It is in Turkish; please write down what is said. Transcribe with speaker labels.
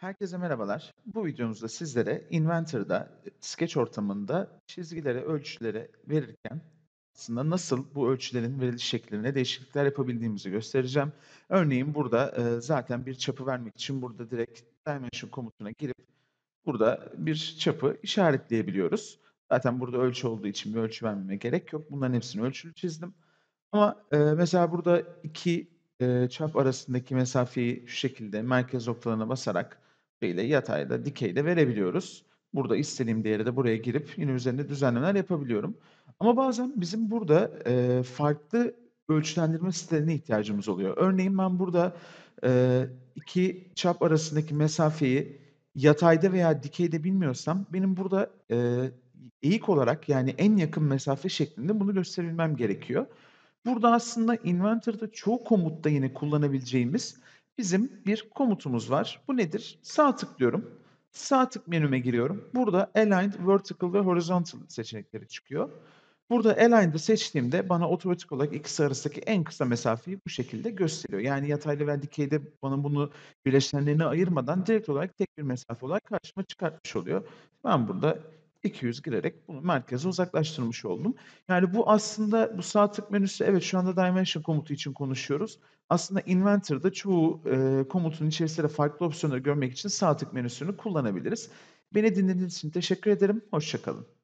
Speaker 1: Herkese merhabalar. Bu videomuzda sizlere Inventor'da, e, sketch ortamında çizgilere, ölçülere verirken aslında nasıl bu ölçülerin veriliş şekline değişiklikler yapabildiğimizi göstereceğim. Örneğin burada e, zaten bir çapı vermek için burada direkt dimension komutuna girip burada bir çapı işaretleyebiliyoruz. Zaten burada ölçü olduğu için bir ölçü vermeme gerek yok. Bunların hepsini ölçülü çizdim. Ama e, mesela burada iki çap arasındaki mesafeyi şu şekilde merkez noktalarına basarak ile yatayda, dikeyde verebiliyoruz. Burada istediğim değeri de buraya girip yine üzerinde düzenlemeler yapabiliyorum. Ama bazen bizim burada e, farklı ölçülendirme sitelerine ihtiyacımız oluyor. Örneğin ben burada e, iki çap arasındaki mesafeyi yatayda veya dikeyde bilmiyorsam benim burada e, eğik olarak yani en yakın mesafe şeklinde bunu gösterilmem gerekiyor. Burada aslında Inventor'da çoğu komutta yine kullanabileceğimiz bizim bir komutumuz var. Bu nedir? Sağ tıklıyorum. Sağ tık menüme giriyorum. Burada Aligned, Vertical ve Horizontal seçenekleri çıkıyor. Burada Aligned'ı seçtiğimde bana otomatik olarak ikisi arasındaki en kısa mesafeyi bu şekilde gösteriyor. Yani yataylı ve dikeyde bana bunu birleşenlerini ayırmadan direkt olarak tek bir mesafe olarak karşıma çıkartmış oluyor. Ben burada 200 girerek bunu merkeze uzaklaştırmış oldum. Yani bu aslında bu sağ tık menüsü evet şu anda dimension komutu için konuşuyoruz. Aslında inventor'da çoğu e, komutun içerisinde farklı opsiyonları görmek için sağ tık menüsünü kullanabiliriz. Beni dinlediğiniz için teşekkür ederim. Hoşçakalın.